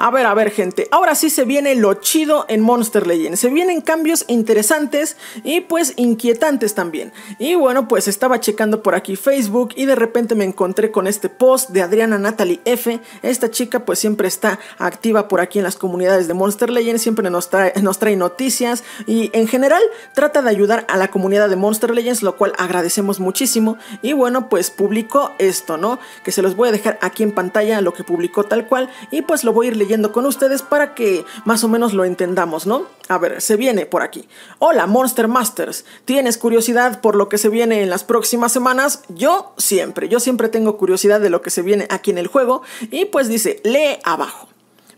A ver, a ver gente, ahora sí se viene lo chido en Monster Legends, se vienen cambios interesantes y pues inquietantes también. Y bueno, pues estaba checando por aquí Facebook y de repente me encontré con este post de Adriana Natalie F. Esta chica pues siempre está activa por aquí en las comunidades de Monster Legends, siempre nos trae, nos trae noticias y en general trata de ayudar a la comunidad de Monster Legends, lo cual agradecemos muchísimo. Y bueno, pues publicó esto, ¿no? Que se los voy a dejar aquí en pantalla lo que publicó tal cual y pues lo voy a ir leyendo Yendo con ustedes para que más o menos lo entendamos, ¿no? A ver, se viene por aquí. Hola, Monster Masters. ¿Tienes curiosidad por lo que se viene en las próximas semanas? Yo siempre, yo siempre tengo curiosidad de lo que se viene aquí en el juego. Y pues dice, lee abajo.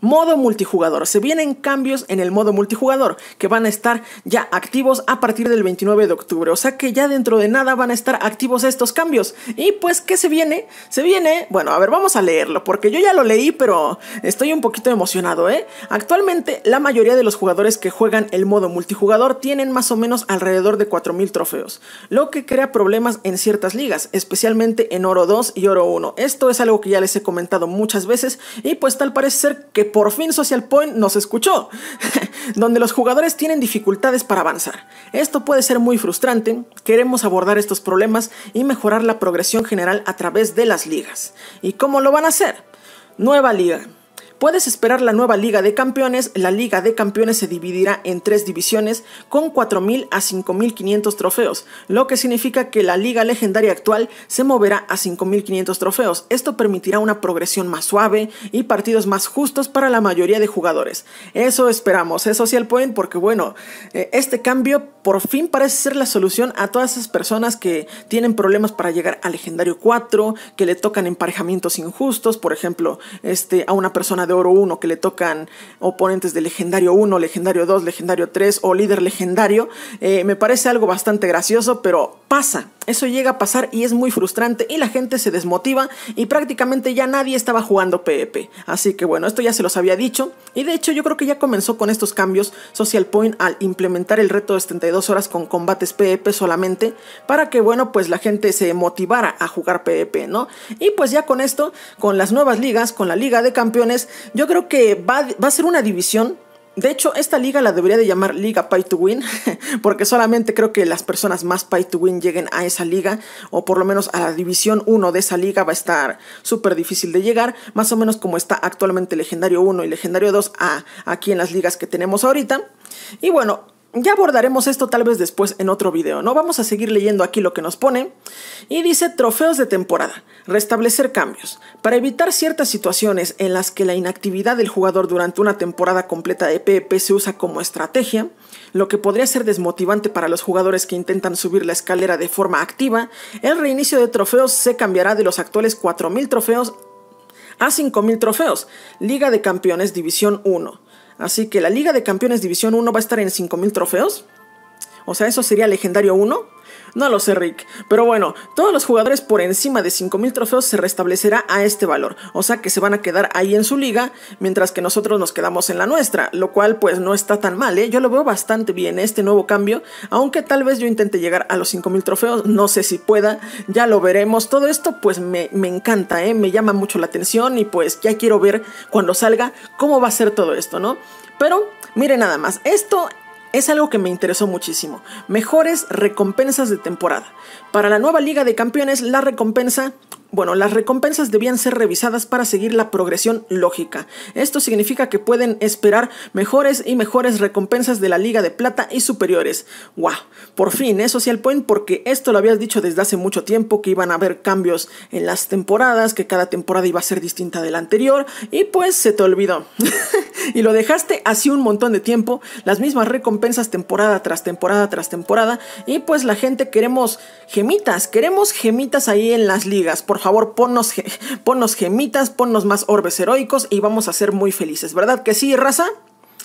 Modo multijugador. Se vienen cambios en el modo multijugador que van a estar ya activos a partir del 29 de octubre. O sea que ya dentro de nada van a estar activos estos cambios. Y pues, ¿qué se viene? Se viene, bueno, a ver, vamos a leerlo porque yo ya lo leí, pero estoy un poquito emocionado, ¿eh? Actualmente la mayoría de los jugadores que juegan el modo multijugador tienen más o menos alrededor de 4.000 trofeos, lo que crea problemas en ciertas ligas, especialmente en Oro 2 y Oro 1. Esto es algo que ya les he comentado muchas veces y pues tal parece ser que por fin Social Point nos escuchó, donde los jugadores tienen dificultades para avanzar. Esto puede ser muy frustrante, queremos abordar estos problemas y mejorar la progresión general a través de las ligas. ¿Y cómo lo van a hacer? Nueva liga, Puedes esperar la nueva Liga de Campeones. La Liga de Campeones se dividirá en tres divisiones con 4.000 a 5.500 trofeos, lo que significa que la Liga Legendaria actual se moverá a 5.500 trofeos. Esto permitirá una progresión más suave y partidos más justos para la mayoría de jugadores. Eso esperamos, eso sí el Point, porque bueno, eh, este cambio por fin parece ser la solución a todas esas personas que tienen problemas para llegar a Legendario 4, que le tocan emparejamientos injustos, por ejemplo, este, a una persona de Oro 1 que le tocan oponentes de Legendario 1, Legendario 2, Legendario 3 o líder legendario. Eh, me parece algo bastante gracioso, pero pasa. Eso llega a pasar y es muy frustrante y la gente se desmotiva y prácticamente ya nadie estaba jugando PvP. E Así que bueno, esto ya se los había dicho y de hecho yo creo que ya comenzó con estos cambios Social Point al implementar el reto de 72 horas con combates PvP e solamente para que bueno, pues la gente se motivara a jugar PvP, e ¿no? Y pues ya con esto, con las nuevas ligas, con la Liga de Campeones, yo creo que va, va a ser una división de hecho, esta liga la debería de llamar Liga Pay to Win, porque solamente creo que las personas más Pay to Win lleguen a esa liga, o por lo menos a la División 1 de esa liga va a estar súper difícil de llegar, más o menos como está actualmente Legendario 1 y Legendario 2 a, aquí en las ligas que tenemos ahorita. Y bueno, ya abordaremos esto tal vez después en otro video, ¿no? Vamos a seguir leyendo aquí lo que nos pone. Y dice trofeos de temporada, restablecer cambios. Para evitar ciertas situaciones en las que la inactividad del jugador durante una temporada completa de PvP e se usa como estrategia, lo que podría ser desmotivante para los jugadores que intentan subir la escalera de forma activa, el reinicio de trofeos se cambiará de los actuales 4.000 trofeos a 5.000 trofeos, Liga de Campeones División 1 Así que la Liga de Campeones División 1 va a estar en 5.000 trofeos. O sea, ¿eso sería legendario 1? No lo sé, Rick. Pero bueno, todos los jugadores por encima de 5.000 trofeos se restablecerá a este valor. O sea que se van a quedar ahí en su liga, mientras que nosotros nos quedamos en la nuestra. Lo cual pues no está tan mal, ¿eh? Yo lo veo bastante bien ¿eh? este nuevo cambio. Aunque tal vez yo intente llegar a los 5.000 trofeos. No sé si pueda. Ya lo veremos. Todo esto pues me, encanta, ¿eh? Me llama mucho la atención y pues ya quiero ver cuando salga cómo va a ser todo esto, ¿no? Pero mire nada más, esto es algo que me interesó muchísimo. Mejores recompensas de temporada. Para la nueva Liga de Campeones, la recompensa... Bueno, las recompensas debían ser revisadas para seguir la progresión lógica. Esto significa que pueden esperar mejores y mejores recompensas de la Liga de Plata y superiores. ¡Wow! Por fin, eso ¿eh, sí el Point porque esto lo habías dicho desde hace mucho tiempo que iban a haber cambios en las temporadas, que cada temporada iba a ser distinta de la anterior y pues se te olvidó. y lo dejaste así un montón de tiempo, las mismas recompensas temporada tras temporada tras temporada y pues la gente queremos gemitas, queremos gemitas ahí en las ligas, por favor ponnos, ponnos gemitas, ponnos más orbes heroicos y vamos a ser muy felices, ¿verdad que sí, raza?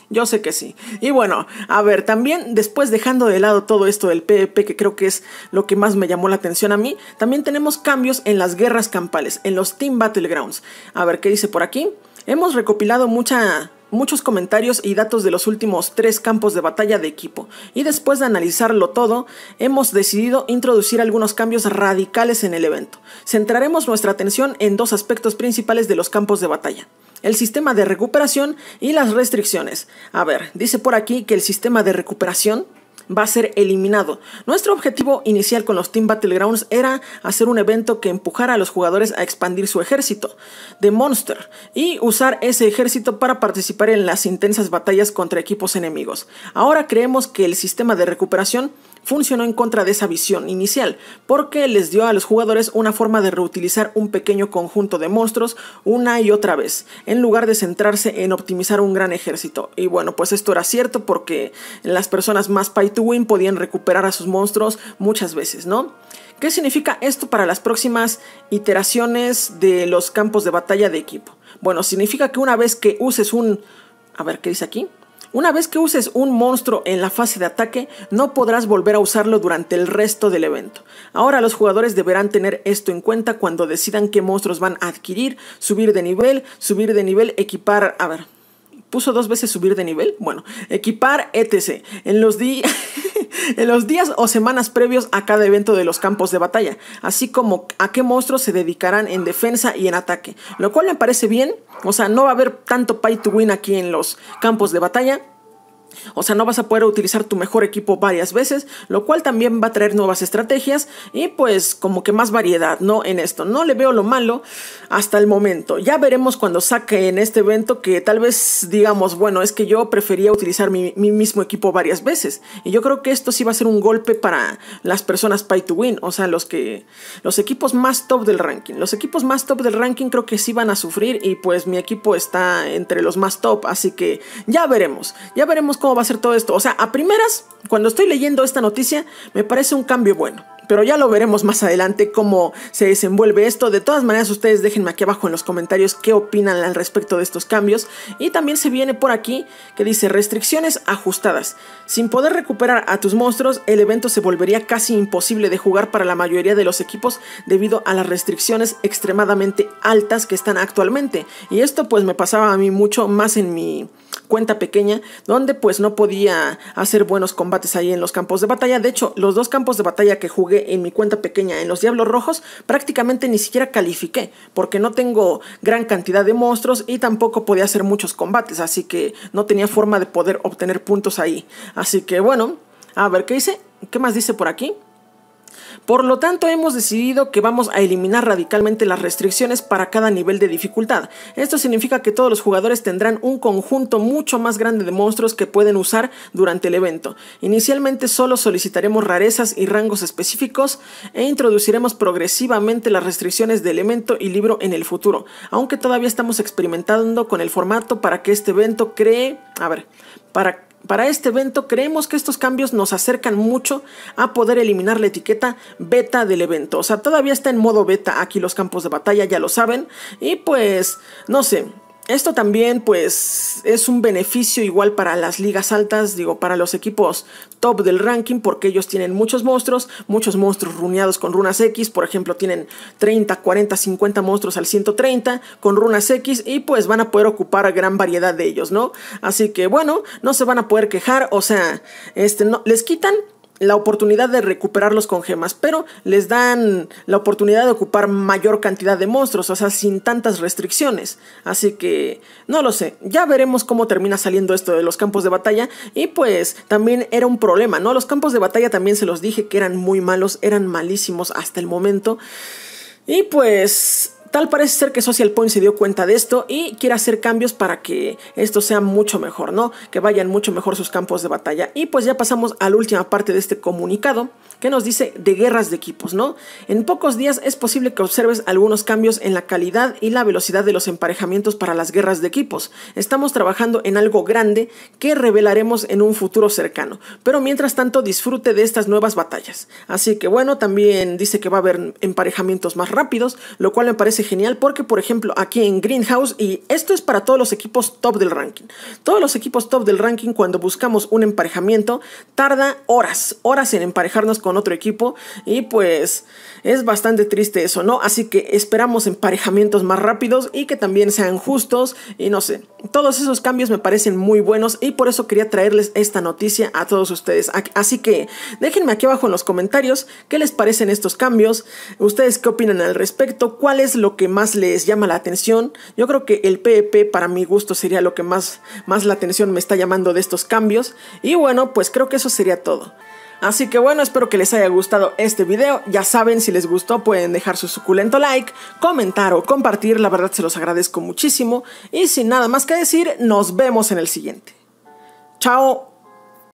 Yo sé que sí. Y bueno, a ver, también después dejando de lado todo esto del PvP, que creo que es lo que más me llamó la atención a mí, también tenemos cambios en las guerras campales, en los Team Battlegrounds. A ver, ¿qué dice por aquí? Hemos recopilado mucha muchos comentarios y datos de los últimos tres campos de batalla de equipo, y después de analizarlo todo, hemos decidido introducir algunos cambios radicales en el evento. Centraremos nuestra atención en dos aspectos principales de los campos de batalla el sistema de recuperación y las restricciones. A ver, dice por aquí que el sistema de recuperación va a ser eliminado. Nuestro objetivo inicial con los Team Battlegrounds era hacer un evento que empujara a los jugadores a expandir su ejército de Monster y usar ese ejército para participar en las intensas batallas contra equipos enemigos. Ahora creemos que el sistema de recuperación funcionó en contra de esa visión inicial, porque les dio a los jugadores una forma de reutilizar un pequeño conjunto de monstruos una y otra vez, en lugar de centrarse en optimizar un gran ejército. Y bueno, pues esto era cierto porque las personas más pay to win podían recuperar a sus monstruos muchas veces, ¿no? ¿Qué significa esto para las próximas iteraciones de los campos de batalla de equipo? Bueno, significa que una vez que uses un... A ver, ¿qué dice aquí? Una vez que uses un monstruo en la fase de ataque, no podrás volver a usarlo durante el resto del evento. Ahora los jugadores deberán tener esto en cuenta cuando decidan qué monstruos van a adquirir, subir de nivel, subir de nivel, equipar, a ver, puso dos veces subir de nivel, bueno, equipar, etc. En los días... en los días o semanas previos a cada evento de los campos de batalla, así como a qué monstruos se dedicarán en defensa y en ataque, lo cual me parece bien, o sea, no va a haber tanto pay to win aquí en los campos de batalla, o sea, no vas a poder utilizar tu mejor equipo varias veces, lo cual también va a traer nuevas estrategias y pues como que más variedad, ¿no? En esto. No le veo lo malo hasta el momento. Ya veremos cuando saque en este evento que tal vez digamos, bueno, es que yo prefería utilizar mi, mismo equipo varias veces. Y yo creo que esto sí va a ser un golpe para las personas pay to win, o sea, los que los equipos más top del ranking. Los equipos más top del ranking creo que sí van a sufrir y pues mi equipo está entre los más top, así que ya veremos. Ya veremos cómo va a ser todo esto. O sea, a primeras, cuando estoy leyendo esta noticia, me parece un cambio bueno. Pero ya lo veremos más adelante cómo se desenvuelve esto. De todas maneras, ustedes déjenme aquí abajo en los comentarios qué opinan al respecto de estos cambios. Y también se viene por aquí que dice restricciones ajustadas. Sin poder recuperar a tus monstruos, el evento se volvería casi imposible de jugar para la mayoría de los equipos debido a las restricciones extremadamente altas que están actualmente. Y esto pues me pasaba a mí mucho más en mi cuenta pequeña, donde pues no podía hacer buenos combates ahí en los campos de batalla. De hecho, los dos campos de batalla que jugué en mi cuenta pequeña en los Diablos Rojos prácticamente ni siquiera califiqué, porque no tengo gran cantidad de monstruos y tampoco podía hacer muchos combates, así que no tenía forma de poder obtener puntos ahí. Así que bueno, a ver qué hice, qué más dice por aquí. Por lo tanto, hemos decidido que vamos a eliminar radicalmente las restricciones para cada nivel de dificultad. Esto significa que todos los jugadores tendrán un conjunto mucho más grande de monstruos que pueden usar durante el evento. Inicialmente solo solicitaremos rarezas y rangos específicos e introduciremos progresivamente las restricciones de elemento y libro en el futuro, aunque todavía estamos experimentando con el formato para que este evento cree, a ver, para para este evento creemos que estos cambios nos acercan mucho a poder eliminar la etiqueta beta del evento. O sea, todavía está en modo beta aquí los campos de batalla, ya lo saben. Y pues, no sé, esto también pues es un beneficio igual para las ligas altas, digo, para los equipos top del ranking porque ellos tienen muchos monstruos, muchos monstruos runeados con runas X, por ejemplo, tienen 30, 40, 50 monstruos al 130 con runas X y pues van a poder ocupar gran variedad de ellos, ¿no? Así que bueno, no se van a poder quejar, o sea, este no les quitan la oportunidad de recuperarlos con gemas, pero les dan la oportunidad de ocupar mayor cantidad de monstruos, o sea, sin tantas restricciones. Así que, no lo sé, ya veremos cómo termina saliendo esto de los campos de batalla. Y pues también era un problema, ¿no? Los campos de batalla también se los dije que eran muy malos, eran malísimos hasta el momento. Y pues Tal parece ser que Social Point se dio cuenta de esto y quiere hacer cambios para que esto sea mucho mejor, ¿no? Que vayan mucho mejor sus campos de batalla. Y pues ya pasamos a la última parte de este comunicado que nos dice de guerras de equipos, ¿no? En pocos días es posible que observes algunos cambios en la calidad y la velocidad de los emparejamientos para las guerras de equipos. Estamos trabajando en algo grande que revelaremos en un futuro cercano, pero mientras tanto disfrute de estas nuevas batallas. Así que bueno, también dice que va a haber emparejamientos más rápidos, lo cual me parece genial porque, por ejemplo, aquí en Greenhouse, y esto es para todos los equipos top del ranking, todos los equipos top del ranking cuando buscamos un emparejamiento tarda horas, horas en emparejarnos con otro equipo y pues es bastante triste eso, ¿no? Así que esperamos emparejamientos más rápidos y que también sean justos y no sé, todos esos cambios me parecen muy buenos y por eso quería traerles esta noticia a todos ustedes. Así que déjenme aquí abajo en los comentarios qué les parecen estos cambios, ustedes qué opinan al respecto, cuál es lo lo que más les llama la atención. Yo creo que el PP e para mi gusto sería lo que más, más la atención me está llamando de estos cambios. Y bueno, pues creo que eso sería todo. Así que bueno, espero que les haya gustado este video. Ya saben, si les gustó pueden dejar su suculento like, comentar o compartir. La verdad se los agradezco muchísimo. Y sin nada más que decir, nos vemos en el siguiente. Chao.